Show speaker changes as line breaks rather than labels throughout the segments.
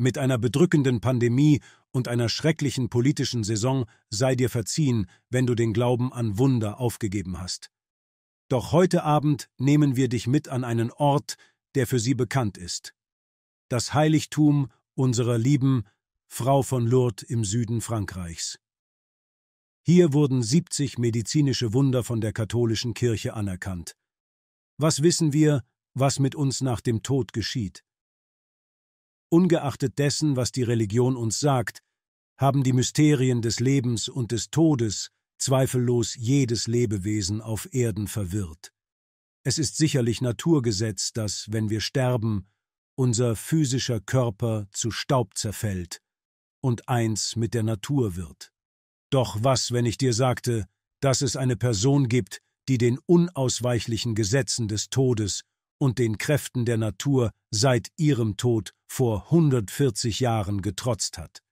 Mit einer bedrückenden Pandemie und einer schrecklichen politischen Saison sei dir verziehen, wenn du den Glauben an Wunder aufgegeben hast. Doch heute Abend nehmen wir dich mit an einen Ort, der für sie bekannt ist. Das Heiligtum unserer lieben Frau von Lourdes im Süden Frankreichs. Hier wurden 70 medizinische Wunder von der katholischen Kirche anerkannt. Was wissen wir, was mit uns nach dem Tod geschieht? Ungeachtet dessen, was die Religion uns sagt, haben die Mysterien des Lebens und des Todes zweifellos jedes Lebewesen auf Erden verwirrt. Es ist sicherlich Naturgesetz, dass, wenn wir sterben, unser physischer Körper zu Staub zerfällt und eins mit der Natur wird. Doch was, wenn ich dir sagte, dass es eine Person gibt, die den unausweichlichen Gesetzen des Todes und den Kräften der Natur seit ihrem Tod vor 140 Jahren getrotzt hat.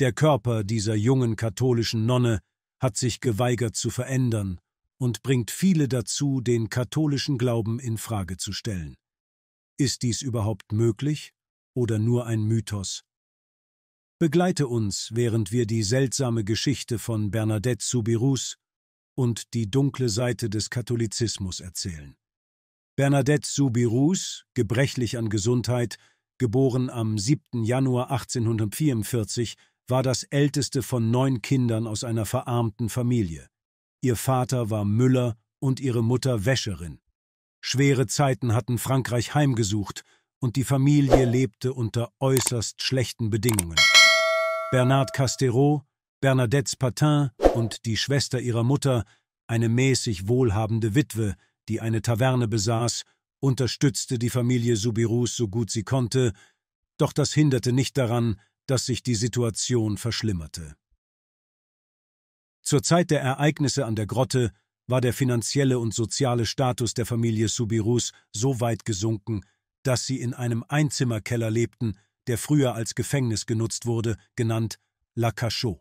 Der Körper dieser jungen katholischen Nonne hat sich geweigert zu verändern und bringt viele dazu, den katholischen Glauben in Frage zu stellen. Ist dies überhaupt möglich oder nur ein Mythos? Begleite uns, während wir die seltsame Geschichte von Bernadette Soubirous und die dunkle Seite des Katholizismus erzählen. Bernadette Soubirous, gebrechlich an Gesundheit, geboren am 7. Januar 1844, war das älteste von neun Kindern aus einer verarmten Familie. Ihr Vater war Müller und ihre Mutter Wäscherin. Schwere Zeiten hatten Frankreich heimgesucht und die Familie lebte unter äußerst schlechten Bedingungen. Bernard Castereau, Bernadettes Patin und die Schwester ihrer Mutter, eine mäßig wohlhabende Witwe, die eine Taverne besaß, unterstützte die Familie Subirus so gut sie konnte, doch das hinderte nicht daran, dass sich die Situation verschlimmerte. Zur Zeit der Ereignisse an der Grotte war der finanzielle und soziale Status der Familie Subirus so weit gesunken, dass sie in einem Einzimmerkeller lebten, der früher als Gefängnis genutzt wurde, genannt La Cachot.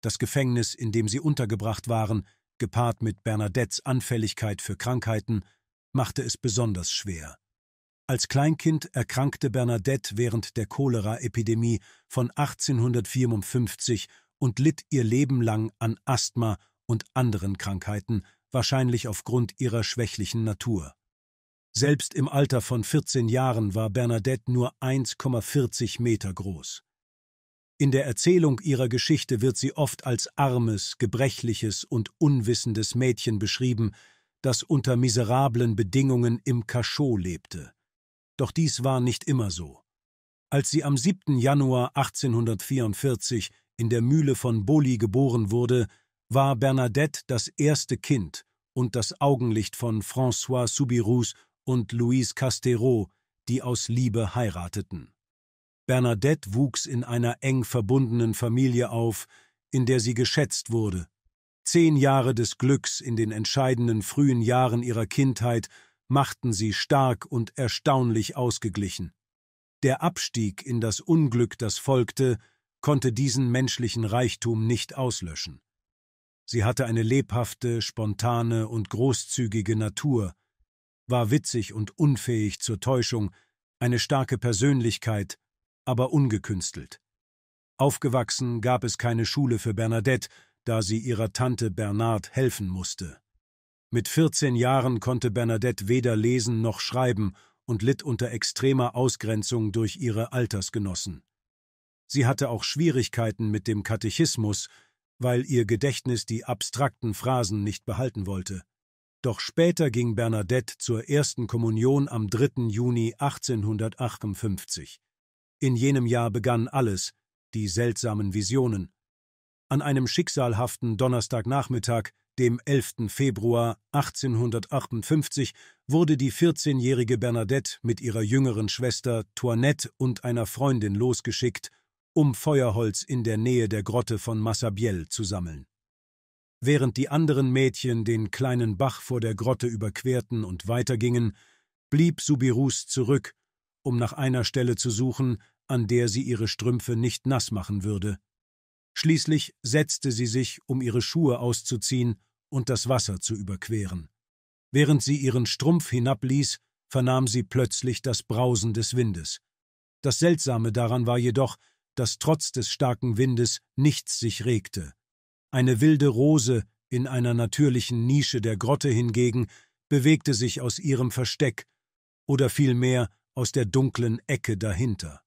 Das Gefängnis, in dem sie untergebracht waren, gepaart mit Bernadettes Anfälligkeit für Krankheiten, machte es besonders schwer. Als Kleinkind erkrankte Bernadette während der Choleraepidemie von 1854 und litt ihr Leben lang an Asthma und anderen Krankheiten, wahrscheinlich aufgrund ihrer schwächlichen Natur. Selbst im Alter von 14 Jahren war Bernadette nur 1,40 Meter groß. In der Erzählung ihrer Geschichte wird sie oft als armes, gebrechliches und unwissendes Mädchen beschrieben, das unter miserablen Bedingungen im Cachot lebte. Doch dies war nicht immer so. Als sie am 7. Januar 1844 in der Mühle von Boli geboren wurde, war Bernadette das erste Kind und das Augenlicht von François Soubirous und Louise Castéreau, die aus Liebe heirateten. Bernadette wuchs in einer eng verbundenen Familie auf, in der sie geschätzt wurde. Zehn Jahre des Glücks in den entscheidenden frühen Jahren ihrer Kindheit machten sie stark und erstaunlich ausgeglichen. Der Abstieg in das Unglück, das folgte, konnte diesen menschlichen Reichtum nicht auslöschen. Sie hatte eine lebhafte, spontane und großzügige Natur, war witzig und unfähig zur Täuschung, eine starke Persönlichkeit, aber ungekünstelt. Aufgewachsen gab es keine Schule für Bernadette, da sie ihrer Tante Bernard helfen musste. Mit 14 Jahren konnte Bernadette weder lesen noch schreiben und litt unter extremer Ausgrenzung durch ihre Altersgenossen. Sie hatte auch Schwierigkeiten mit dem Katechismus, weil ihr Gedächtnis die abstrakten Phrasen nicht behalten wollte. Doch später ging Bernadette zur ersten Kommunion am 3. Juni 1858. In jenem Jahr begann alles, die seltsamen Visionen. An einem schicksalhaften Donnerstagnachmittag, dem 11. Februar 1858, wurde die 14-jährige Bernadette mit ihrer jüngeren Schwester Toinette und einer Freundin losgeschickt, um Feuerholz in der Nähe der Grotte von Massabielle zu sammeln. Während die anderen Mädchen den kleinen Bach vor der Grotte überquerten und weitergingen, blieb Subirus zurück um nach einer Stelle zu suchen, an der sie ihre Strümpfe nicht nass machen würde. Schließlich setzte sie sich, um ihre Schuhe auszuziehen und das Wasser zu überqueren. Während sie ihren Strumpf hinabließ, vernahm sie plötzlich das Brausen des Windes. Das Seltsame daran war jedoch, dass trotz des starken Windes nichts sich regte. Eine wilde Rose in einer natürlichen Nische der Grotte hingegen bewegte sich aus ihrem Versteck, oder vielmehr aus der dunklen Ecke dahinter.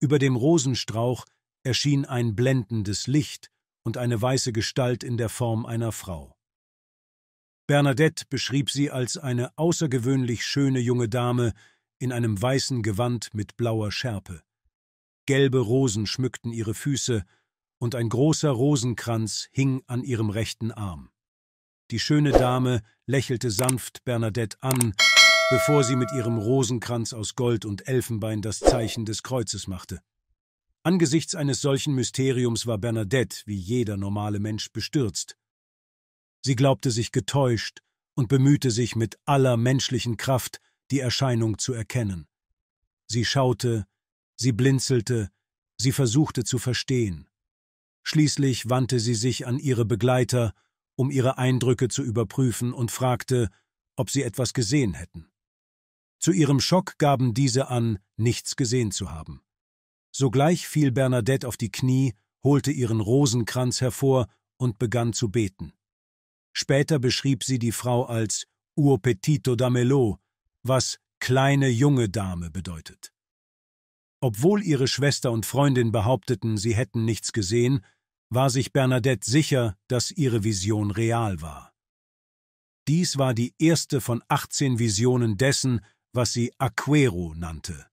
Über dem Rosenstrauch erschien ein blendendes Licht und eine weiße Gestalt in der Form einer Frau. Bernadette beschrieb sie als eine außergewöhnlich schöne junge Dame in einem weißen Gewand mit blauer Schärpe. Gelbe Rosen schmückten ihre Füße, und ein großer Rosenkranz hing an ihrem rechten Arm. Die schöne Dame lächelte sanft Bernadette an bevor sie mit ihrem Rosenkranz aus Gold und Elfenbein das Zeichen des Kreuzes machte. Angesichts eines solchen Mysteriums war Bernadette, wie jeder normale Mensch, bestürzt. Sie glaubte sich getäuscht und bemühte sich mit aller menschlichen Kraft, die Erscheinung zu erkennen. Sie schaute, sie blinzelte, sie versuchte zu verstehen. Schließlich wandte sie sich an ihre Begleiter, um ihre Eindrücke zu überprüfen und fragte, ob sie etwas gesehen hätten. Zu ihrem Schock gaben diese an, nichts gesehen zu haben. Sogleich fiel Bernadette auf die Knie, holte ihren Rosenkranz hervor und begann zu beten. Später beschrieb sie die Frau als Uo Petito Damelo, was kleine junge Dame bedeutet. Obwohl ihre Schwester und Freundin behaupteten, sie hätten nichts gesehen, war sich Bernadette sicher, dass ihre Vision real war. Dies war die erste von 18 Visionen dessen, was sie Aquero nannte.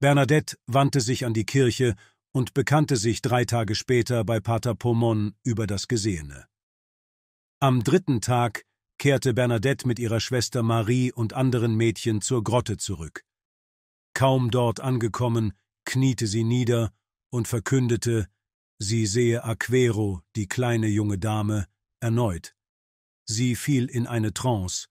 Bernadette wandte sich an die Kirche und bekannte sich drei Tage später bei Pater Pomon über das Gesehene. Am dritten Tag kehrte Bernadette mit ihrer Schwester Marie und anderen Mädchen zur Grotte zurück. Kaum dort angekommen, kniete sie nieder und verkündete, sie sehe Aquero, die kleine junge Dame, erneut. Sie fiel in eine Trance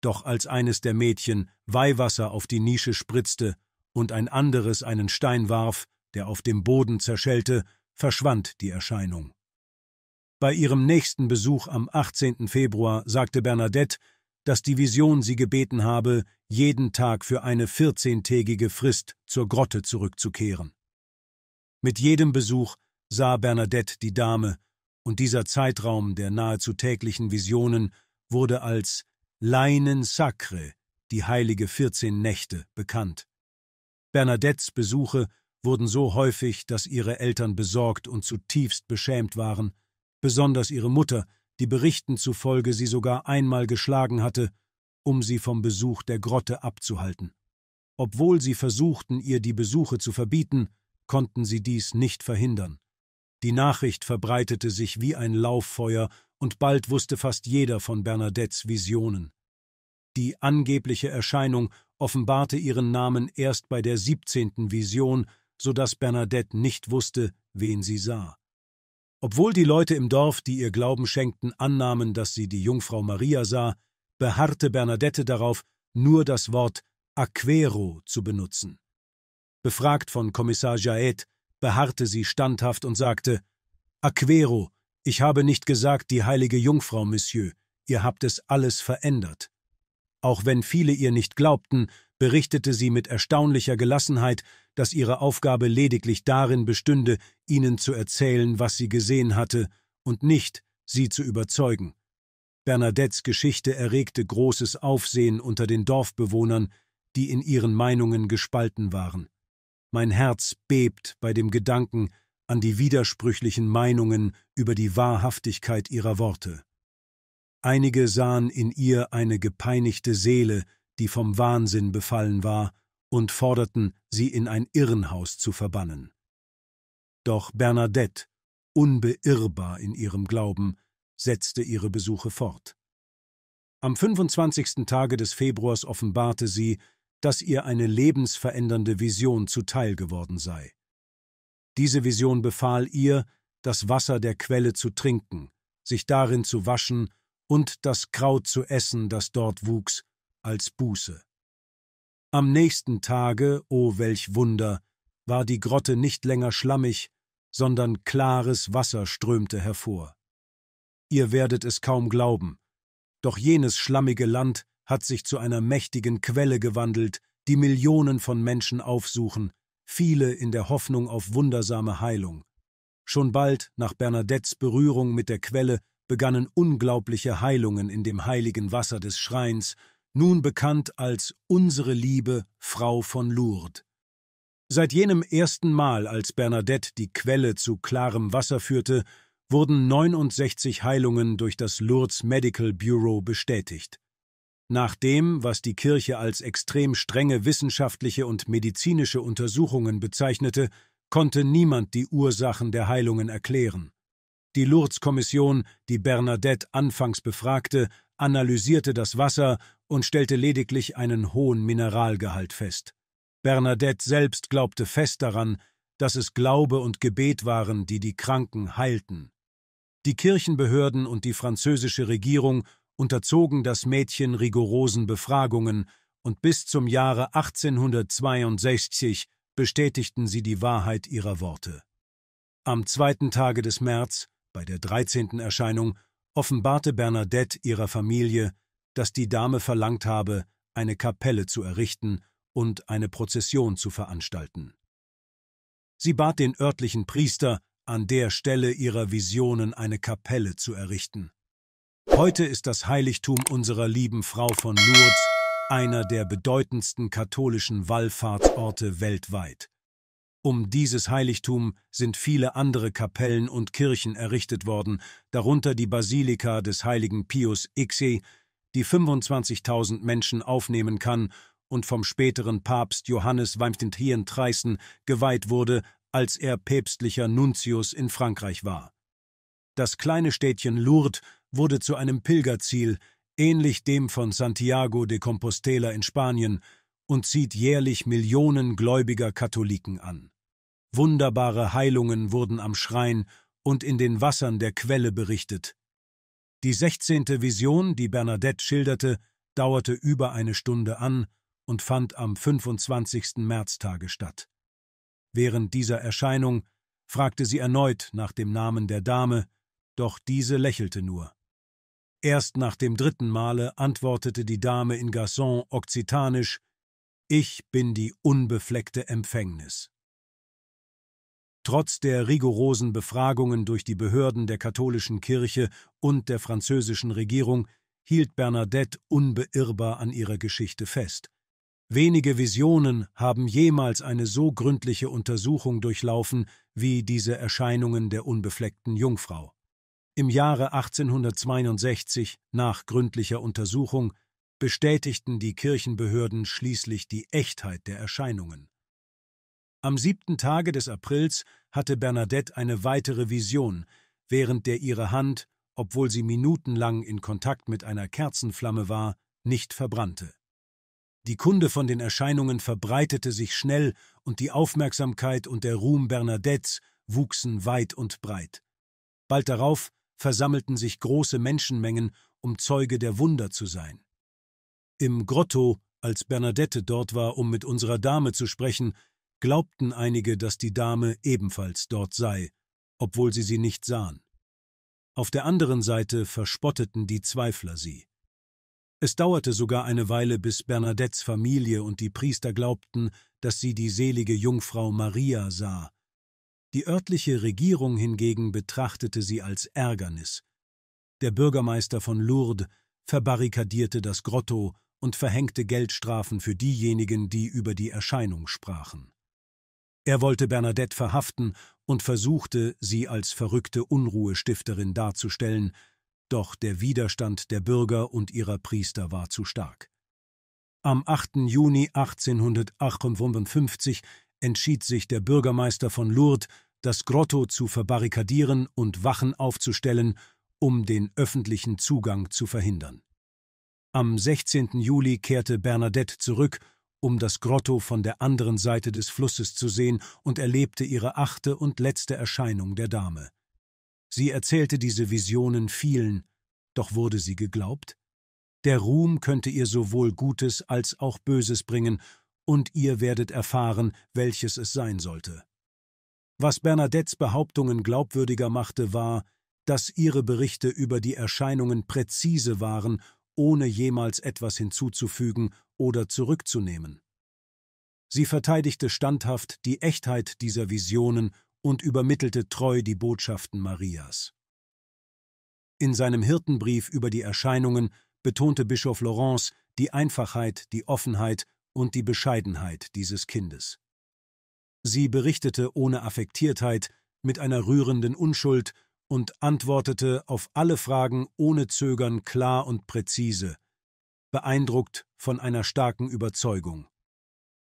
doch als eines der Mädchen Weihwasser auf die Nische spritzte und ein anderes einen Stein warf, der auf dem Boden zerschellte, verschwand die Erscheinung. Bei ihrem nächsten Besuch am 18. Februar sagte Bernadette, dass die Vision sie gebeten habe, jeden Tag für eine 14-tägige Frist zur Grotte zurückzukehren. Mit jedem Besuch sah Bernadette die Dame, und dieser Zeitraum der nahezu täglichen Visionen wurde als Leinen Sacre, die heilige 14 Nächte, bekannt. Bernadettes Besuche wurden so häufig, dass ihre Eltern besorgt und zutiefst beschämt waren, besonders ihre Mutter, die Berichten zufolge sie sogar einmal geschlagen hatte, um sie vom Besuch der Grotte abzuhalten. Obwohl sie versuchten, ihr die Besuche zu verbieten, konnten sie dies nicht verhindern. Die Nachricht verbreitete sich wie ein Lauffeuer und bald wusste fast jeder von Bernadettes Visionen. Die angebliche Erscheinung offenbarte ihren Namen erst bei der siebzehnten Vision, so dass Bernadette nicht wusste, wen sie sah. Obwohl die Leute im Dorf, die ihr Glauben schenkten, annahmen, dass sie die Jungfrau Maria sah, beharrte Bernadette darauf, nur das Wort Aquero zu benutzen. Befragt von Kommissar Jaet, beharrte sie standhaft und sagte Aquero ich habe nicht gesagt, die heilige Jungfrau, Monsieur, ihr habt es alles verändert. Auch wenn viele ihr nicht glaubten, berichtete sie mit erstaunlicher Gelassenheit, dass ihre Aufgabe lediglich darin bestünde, ihnen zu erzählen, was sie gesehen hatte, und nicht, sie zu überzeugen. Bernadettes Geschichte erregte großes Aufsehen unter den Dorfbewohnern, die in ihren Meinungen gespalten waren. Mein Herz bebt bei dem Gedanken, an die widersprüchlichen Meinungen über die Wahrhaftigkeit ihrer Worte. Einige sahen in ihr eine gepeinigte Seele, die vom Wahnsinn befallen war, und forderten, sie in ein Irrenhaus zu verbannen. Doch Bernadette, unbeirrbar in ihrem Glauben, setzte ihre Besuche fort. Am 25. Tage des Februars offenbarte sie, dass ihr eine lebensverändernde Vision zuteil geworden sei. Diese Vision befahl ihr, das Wasser der Quelle zu trinken, sich darin zu waschen und das Kraut zu essen, das dort wuchs, als Buße. Am nächsten Tage, o oh welch Wunder, war die Grotte nicht länger schlammig, sondern klares Wasser strömte hervor. Ihr werdet es kaum glauben, doch jenes schlammige Land hat sich zu einer mächtigen Quelle gewandelt, die Millionen von Menschen aufsuchen, viele in der Hoffnung auf wundersame Heilung. Schon bald, nach Bernadettes Berührung mit der Quelle, begannen unglaubliche Heilungen in dem heiligen Wasser des Schreins, nun bekannt als Unsere Liebe, Frau von Lourdes. Seit jenem ersten Mal, als Bernadette die Quelle zu klarem Wasser führte, wurden 69 Heilungen durch das Lourdes Medical Bureau bestätigt. Nach dem, was die Kirche als extrem strenge wissenschaftliche und medizinische Untersuchungen bezeichnete, konnte niemand die Ursachen der Heilungen erklären. Die Lourdes-Kommission, die Bernadette anfangs befragte, analysierte das Wasser und stellte lediglich einen hohen Mineralgehalt fest. Bernadette selbst glaubte fest daran, dass es Glaube und Gebet waren, die die Kranken heilten. Die Kirchenbehörden und die französische Regierung unterzogen das Mädchen rigorosen Befragungen und bis zum Jahre 1862 bestätigten sie die Wahrheit ihrer Worte. Am zweiten Tage des März, bei der 13. Erscheinung, offenbarte Bernadette ihrer Familie, dass die Dame verlangt habe, eine Kapelle zu errichten und eine Prozession zu veranstalten. Sie bat den örtlichen Priester, an der Stelle ihrer Visionen eine Kapelle zu errichten. Heute ist das Heiligtum unserer lieben Frau von Lourdes einer der bedeutendsten katholischen Wallfahrtsorte weltweit. Um dieses Heiligtum sind viele andere Kapellen und Kirchen errichtet worden, darunter die Basilika des heiligen Pius Xe, die 25.000 Menschen aufnehmen kann und vom späteren Papst Johannes Weimtentien Treißen geweiht wurde, als er päpstlicher Nuntius in Frankreich war. Das kleine Städtchen Lourdes wurde zu einem Pilgerziel, ähnlich dem von Santiago de Compostela in Spanien, und zieht jährlich Millionen gläubiger Katholiken an. Wunderbare Heilungen wurden am Schrein und in den Wassern der Quelle berichtet. Die 16. Vision, die Bernadette schilderte, dauerte über eine Stunde an und fand am 25. Märztage statt. Während dieser Erscheinung fragte sie erneut nach dem Namen der Dame, doch diese lächelte nur. Erst nach dem dritten Male antwortete die Dame in Gasson okzitanisch Ich bin die unbefleckte Empfängnis. Trotz der rigorosen Befragungen durch die Behörden der katholischen Kirche und der französischen Regierung hielt Bernadette unbeirrbar an ihrer Geschichte fest. Wenige Visionen haben jemals eine so gründliche Untersuchung durchlaufen wie diese Erscheinungen der unbefleckten Jungfrau. Im Jahre 1862, nach gründlicher Untersuchung, bestätigten die Kirchenbehörden schließlich die Echtheit der Erscheinungen. Am siebten Tage des Aprils hatte Bernadette eine weitere Vision, während der ihre Hand, obwohl sie minutenlang in Kontakt mit einer Kerzenflamme war, nicht verbrannte. Die Kunde von den Erscheinungen verbreitete sich schnell und die Aufmerksamkeit und der Ruhm Bernadettes wuchsen weit und breit. Bald darauf versammelten sich große Menschenmengen, um Zeuge der Wunder zu sein. Im Grotto, als Bernadette dort war, um mit unserer Dame zu sprechen, glaubten einige, dass die Dame ebenfalls dort sei, obwohl sie sie nicht sahen. Auf der anderen Seite verspotteten die Zweifler sie. Es dauerte sogar eine Weile, bis Bernadettes Familie und die Priester glaubten, dass sie die selige Jungfrau Maria sah, die örtliche Regierung hingegen betrachtete sie als Ärgernis. Der Bürgermeister von Lourdes verbarrikadierte das Grotto und verhängte Geldstrafen für diejenigen, die über die Erscheinung sprachen. Er wollte Bernadette verhaften und versuchte, sie als verrückte Unruhestifterin darzustellen, doch der Widerstand der Bürger und ihrer Priester war zu stark. Am 8. Juni 1858 entschied sich der Bürgermeister von Lourdes das Grotto zu verbarrikadieren und Wachen aufzustellen, um den öffentlichen Zugang zu verhindern. Am 16. Juli kehrte Bernadette zurück, um das Grotto von der anderen Seite des Flusses zu sehen und erlebte ihre achte und letzte Erscheinung der Dame. Sie erzählte diese Visionen vielen, doch wurde sie geglaubt? Der Ruhm könnte ihr sowohl Gutes als auch Böses bringen, und ihr werdet erfahren, welches es sein sollte. Was Bernadettes Behauptungen glaubwürdiger machte, war, dass ihre Berichte über die Erscheinungen präzise waren, ohne jemals etwas hinzuzufügen oder zurückzunehmen. Sie verteidigte standhaft die Echtheit dieser Visionen und übermittelte treu die Botschaften Marias. In seinem Hirtenbrief über die Erscheinungen betonte Bischof Laurence die Einfachheit, die Offenheit und die Bescheidenheit dieses Kindes. Sie berichtete ohne Affektiertheit, mit einer rührenden Unschuld und antwortete auf alle Fragen ohne Zögern klar und präzise, beeindruckt von einer starken Überzeugung.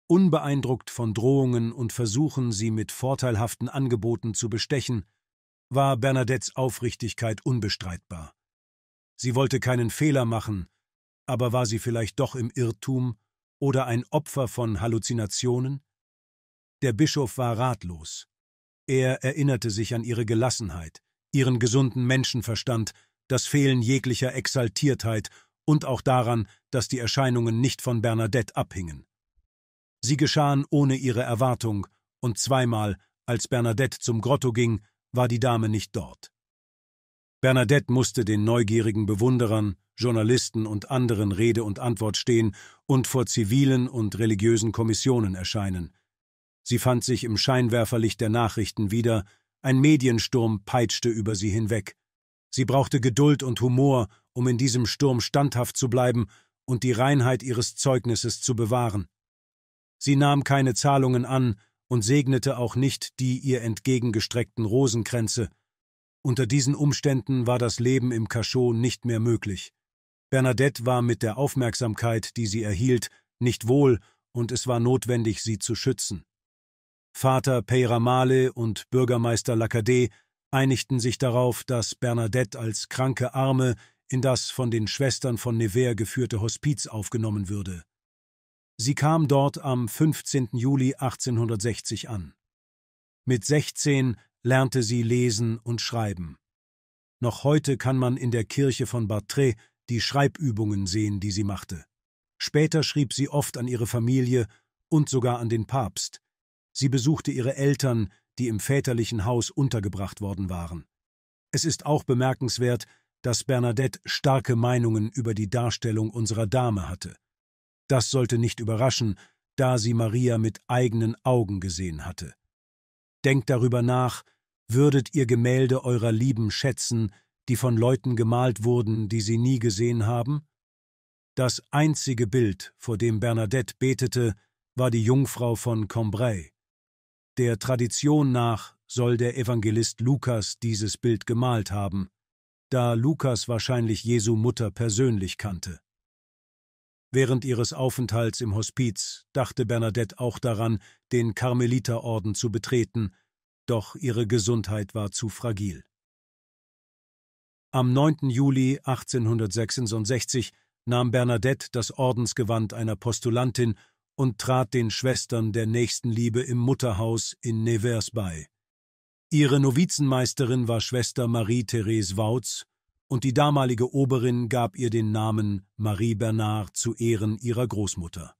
Unbeeindruckt von Drohungen und Versuchen, sie mit vorteilhaften Angeboten zu bestechen, war Bernadettes Aufrichtigkeit unbestreitbar. Sie wollte keinen Fehler machen, aber war sie vielleicht doch im Irrtum oder ein Opfer von Halluzinationen? Der Bischof war ratlos. Er erinnerte sich an ihre Gelassenheit, ihren gesunden Menschenverstand, das Fehlen jeglicher Exaltiertheit und auch daran, dass die Erscheinungen nicht von Bernadette abhingen. Sie geschahen ohne ihre Erwartung, und zweimal, als Bernadette zum Grotto ging, war die Dame nicht dort. Bernadette musste den neugierigen Bewunderern, Journalisten und anderen Rede und Antwort stehen und vor zivilen und religiösen Kommissionen erscheinen. Sie fand sich im Scheinwerferlicht der Nachrichten wieder, ein Mediensturm peitschte über sie hinweg. Sie brauchte Geduld und Humor, um in diesem Sturm standhaft zu bleiben und die Reinheit ihres Zeugnisses zu bewahren. Sie nahm keine Zahlungen an und segnete auch nicht die ihr entgegengestreckten Rosenkränze. Unter diesen Umständen war das Leben im Cachot nicht mehr möglich. Bernadette war mit der Aufmerksamkeit, die sie erhielt, nicht wohl, und es war notwendig, sie zu schützen. Vater Peyramale und Bürgermeister Lacadé einigten sich darauf, dass Bernadette als kranke Arme in das von den Schwestern von Nevers geführte Hospiz aufgenommen würde. Sie kam dort am 15. Juli 1860 an. Mit 16 lernte sie lesen und schreiben. Noch heute kann man in der Kirche von Bartré die Schreibübungen sehen, die sie machte. Später schrieb sie oft an ihre Familie und sogar an den Papst, Sie besuchte ihre Eltern, die im väterlichen Haus untergebracht worden waren. Es ist auch bemerkenswert, dass Bernadette starke Meinungen über die Darstellung unserer Dame hatte. Das sollte nicht überraschen, da sie Maria mit eigenen Augen gesehen hatte. Denkt darüber nach, würdet ihr Gemälde eurer Lieben schätzen, die von Leuten gemalt wurden, die sie nie gesehen haben? Das einzige Bild, vor dem Bernadette betete, war die Jungfrau von Cambrai. Der Tradition nach soll der Evangelist Lukas dieses Bild gemalt haben, da Lukas wahrscheinlich Jesu Mutter persönlich kannte. Während ihres Aufenthalts im Hospiz dachte Bernadette auch daran, den Karmeliterorden zu betreten, doch ihre Gesundheit war zu fragil. Am 9. Juli 1866 nahm Bernadette das Ordensgewand einer Postulantin und trat den Schwestern der Nächstenliebe im Mutterhaus in Nevers bei. Ihre Novizenmeisterin war Schwester Marie-Therese Wautz und die damalige Oberin gab ihr den Namen Marie Bernard zu Ehren ihrer Großmutter.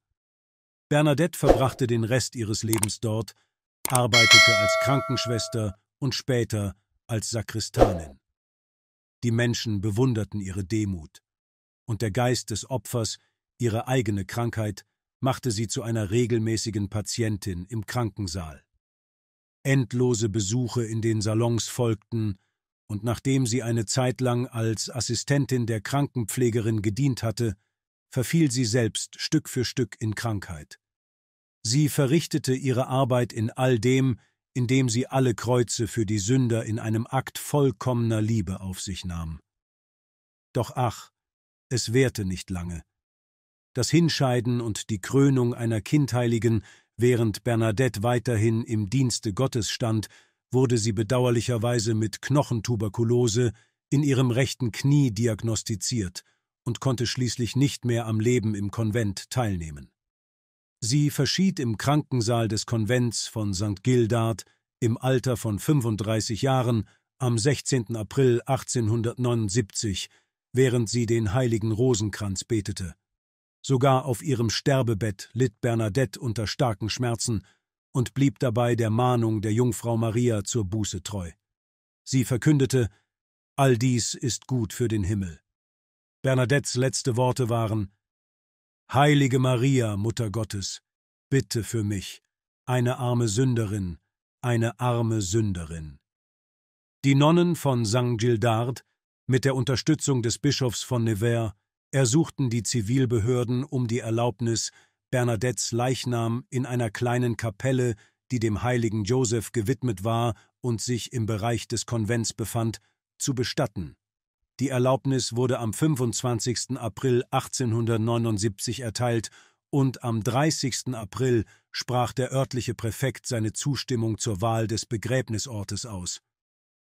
Bernadette verbrachte den Rest ihres Lebens dort, arbeitete als Krankenschwester und später als Sakristanin. Die Menschen bewunderten ihre Demut, und der Geist des Opfers, ihre eigene Krankheit, machte sie zu einer regelmäßigen Patientin im Krankensaal. Endlose Besuche in den Salons folgten, und nachdem sie eine Zeit lang als Assistentin der Krankenpflegerin gedient hatte, verfiel sie selbst Stück für Stück in Krankheit. Sie verrichtete ihre Arbeit in all dem, indem sie alle Kreuze für die Sünder in einem Akt vollkommener Liebe auf sich nahm. Doch ach, es währte nicht lange das Hinscheiden und die Krönung einer Kindheiligen, während Bernadette weiterhin im Dienste Gottes stand, wurde sie bedauerlicherweise mit Knochentuberkulose in ihrem rechten Knie diagnostiziert und konnte schließlich nicht mehr am Leben im Konvent teilnehmen. Sie verschied im Krankensaal des Konvents von St. Gildard im Alter von 35 Jahren am 16. April 1879, während sie den heiligen Rosenkranz betete. Sogar auf ihrem Sterbebett litt Bernadette unter starken Schmerzen und blieb dabei der Mahnung der Jungfrau Maria zur Buße treu. Sie verkündete, All dies ist gut für den Himmel. Bernadettes letzte Worte waren Heilige Maria, Mutter Gottes, bitte für mich, eine arme Sünderin, eine arme Sünderin. Die Nonnen von St. Gildard, mit der Unterstützung des Bischofs von Nevers, ersuchten die Zivilbehörden um die Erlaubnis, Bernadettes Leichnam in einer kleinen Kapelle, die dem heiligen Joseph gewidmet war und sich im Bereich des Konvents befand, zu bestatten. Die Erlaubnis wurde am 25. April 1879 erteilt und am 30. April sprach der örtliche Präfekt seine Zustimmung zur Wahl des Begräbnisortes aus.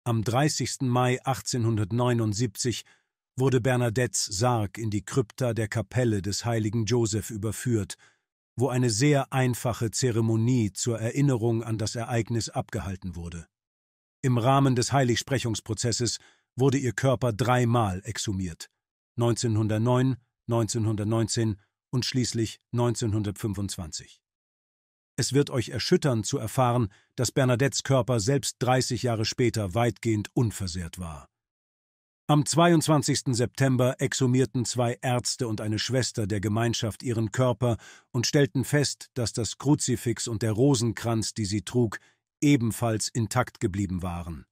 Am 30. Mai 1879 wurde Bernadettes Sarg in die Krypta der Kapelle des heiligen Joseph überführt, wo eine sehr einfache Zeremonie zur Erinnerung an das Ereignis abgehalten wurde. Im Rahmen des Heiligsprechungsprozesses wurde ihr Körper dreimal exhumiert 1909, 1919 und schließlich 1925. Es wird euch erschüttern zu erfahren, dass Bernadettes Körper selbst 30 Jahre später weitgehend unversehrt war. Am 22. September exhumierten zwei Ärzte und eine Schwester der Gemeinschaft ihren Körper und stellten fest, dass das Kruzifix und der Rosenkranz, die sie trug, ebenfalls intakt geblieben waren.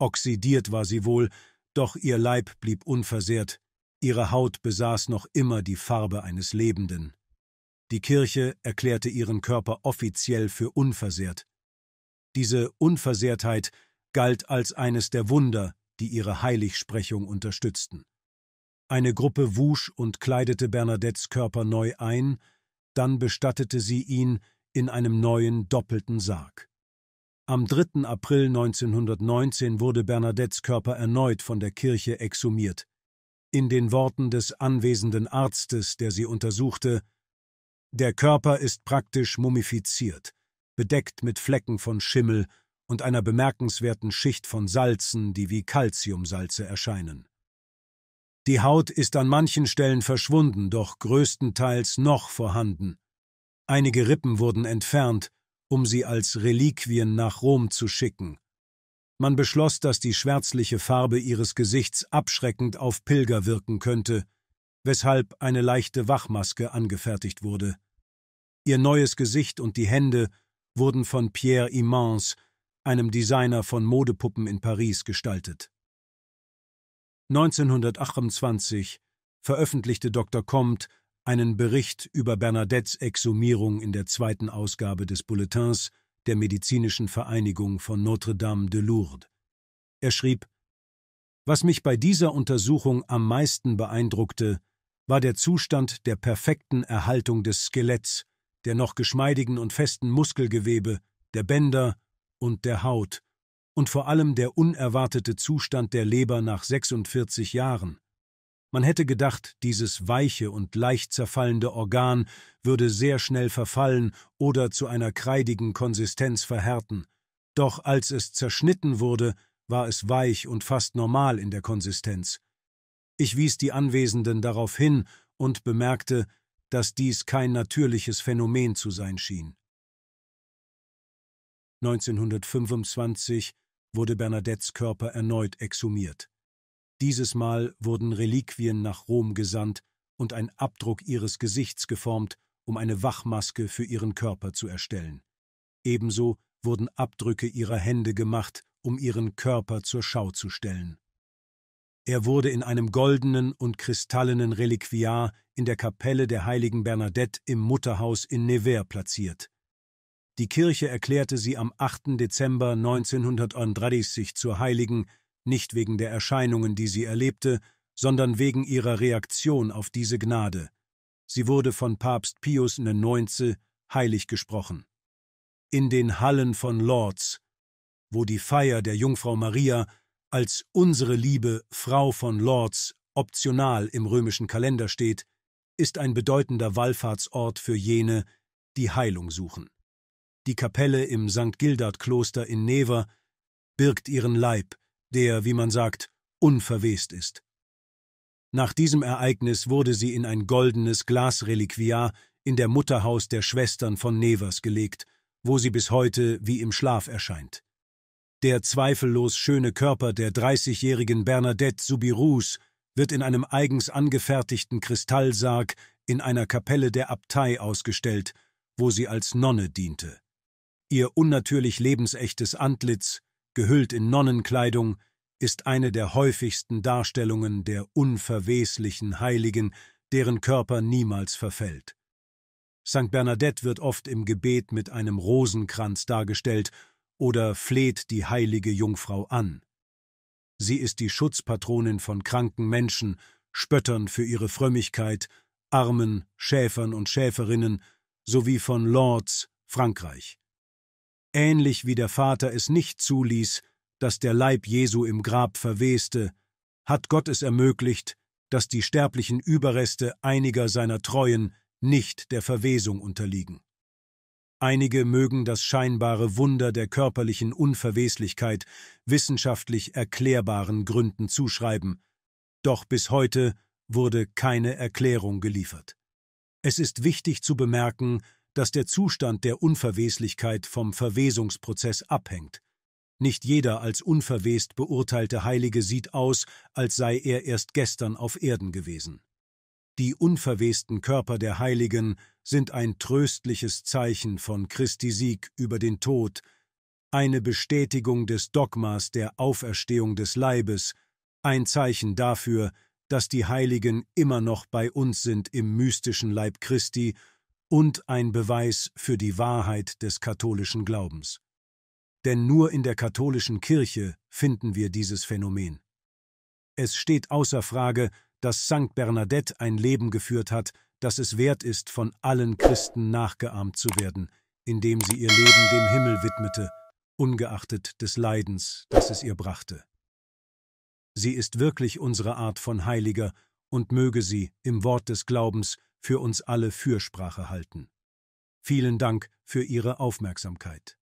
Oxidiert war sie wohl, doch ihr Leib blieb unversehrt, ihre Haut besaß noch immer die Farbe eines Lebenden. Die Kirche erklärte ihren Körper offiziell für unversehrt. Diese Unversehrtheit galt als eines der Wunder, die ihre Heiligsprechung unterstützten. Eine Gruppe wusch und kleidete Bernadettes Körper neu ein, dann bestattete sie ihn in einem neuen doppelten Sarg. Am 3. April 1919 wurde Bernadettes Körper erneut von der Kirche exhumiert. In den Worten des anwesenden Arztes, der sie untersuchte, der Körper ist praktisch mumifiziert, bedeckt mit Flecken von Schimmel und einer bemerkenswerten Schicht von Salzen, die wie Calciumsalze erscheinen. Die Haut ist an manchen Stellen verschwunden, doch größtenteils noch vorhanden. Einige Rippen wurden entfernt, um sie als Reliquien nach Rom zu schicken. Man beschloss, dass die schwärzliche Farbe ihres Gesichts abschreckend auf Pilger wirken könnte, weshalb eine leichte Wachmaske angefertigt wurde. Ihr neues Gesicht und die Hände wurden von Pierre Immense, einem Designer von Modepuppen in Paris, gestaltet. 1928 veröffentlichte Dr. Comte einen Bericht über Bernadettes Exhumierung in der zweiten Ausgabe des Bulletins der Medizinischen Vereinigung von Notre-Dame de Lourdes. Er schrieb, was mich bei dieser Untersuchung am meisten beeindruckte, war der Zustand der perfekten Erhaltung des Skeletts, der noch geschmeidigen und festen Muskelgewebe, der Bänder und der Haut und vor allem der unerwartete Zustand der Leber nach 46 Jahren. Man hätte gedacht, dieses weiche und leicht zerfallende Organ würde sehr schnell verfallen oder zu einer kreidigen Konsistenz verhärten. Doch als es zerschnitten wurde, war es weich und fast normal in der Konsistenz. Ich wies die Anwesenden darauf hin und bemerkte, dass dies kein natürliches Phänomen zu sein schien. 1925 wurde Bernadettes Körper erneut exhumiert. Dieses Mal wurden Reliquien nach Rom gesandt und ein Abdruck ihres Gesichts geformt, um eine Wachmaske für ihren Körper zu erstellen. Ebenso wurden Abdrücke ihrer Hände gemacht, um ihren Körper zur Schau zu stellen. Er wurde in einem goldenen und kristallenen Reliquiar in der Kapelle der heiligen Bernadette im Mutterhaus in Nevers platziert. Die Kirche erklärte sie am 8. Dezember 1930 zur Heiligen, nicht wegen der Erscheinungen, die sie erlebte, sondern wegen ihrer Reaktion auf diese Gnade. Sie wurde von Papst Pius IX. heilig gesprochen. In den Hallen von Lords, wo die Feier der Jungfrau Maria als unsere liebe Frau von Lords optional im römischen Kalender steht, ist ein bedeutender Wallfahrtsort für jene, die Heilung suchen die Kapelle im St. Gildard-Kloster in Never, birgt ihren Leib, der, wie man sagt, unverwest ist. Nach diesem Ereignis wurde sie in ein goldenes Glasreliquiar in der Mutterhaus der Schwestern von Nevers gelegt, wo sie bis heute wie im Schlaf erscheint. Der zweifellos schöne Körper der 30-jährigen Bernadette Soubirous wird in einem eigens angefertigten Kristallsarg in einer Kapelle der Abtei ausgestellt, wo sie als Nonne diente. Ihr unnatürlich lebensechtes Antlitz, gehüllt in Nonnenkleidung, ist eine der häufigsten Darstellungen der unverweslichen Heiligen, deren Körper niemals verfällt. St. Bernadette wird oft im Gebet mit einem Rosenkranz dargestellt oder fleht die heilige Jungfrau an. Sie ist die Schutzpatronin von kranken Menschen, Spöttern für ihre Frömmigkeit, Armen, Schäfern und Schäferinnen sowie von Lords, Frankreich. Ähnlich wie der Vater es nicht zuließ, dass der Leib Jesu im Grab verweste, hat Gott es ermöglicht, dass die sterblichen Überreste einiger seiner Treuen nicht der Verwesung unterliegen. Einige mögen das scheinbare Wunder der körperlichen Unverweslichkeit wissenschaftlich erklärbaren Gründen zuschreiben, doch bis heute wurde keine Erklärung geliefert. Es ist wichtig zu bemerken, dass der Zustand der Unverweslichkeit vom Verwesungsprozess abhängt. Nicht jeder als unverwest beurteilte Heilige sieht aus, als sei er erst gestern auf Erden gewesen. Die unverwesten Körper der Heiligen sind ein tröstliches Zeichen von Christi Sieg über den Tod, eine Bestätigung des Dogmas der Auferstehung des Leibes, ein Zeichen dafür, dass die Heiligen immer noch bei uns sind im mystischen Leib Christi und ein Beweis für die Wahrheit des katholischen Glaubens. Denn nur in der katholischen Kirche finden wir dieses Phänomen. Es steht außer Frage, dass St. Bernadette ein Leben geführt hat, das es wert ist, von allen Christen nachgeahmt zu werden, indem sie ihr Leben dem Himmel widmete, ungeachtet des Leidens, das es ihr brachte. Sie ist wirklich unsere Art von Heiliger, und möge sie, im Wort des Glaubens, für uns alle Fürsprache halten. Vielen Dank für Ihre Aufmerksamkeit.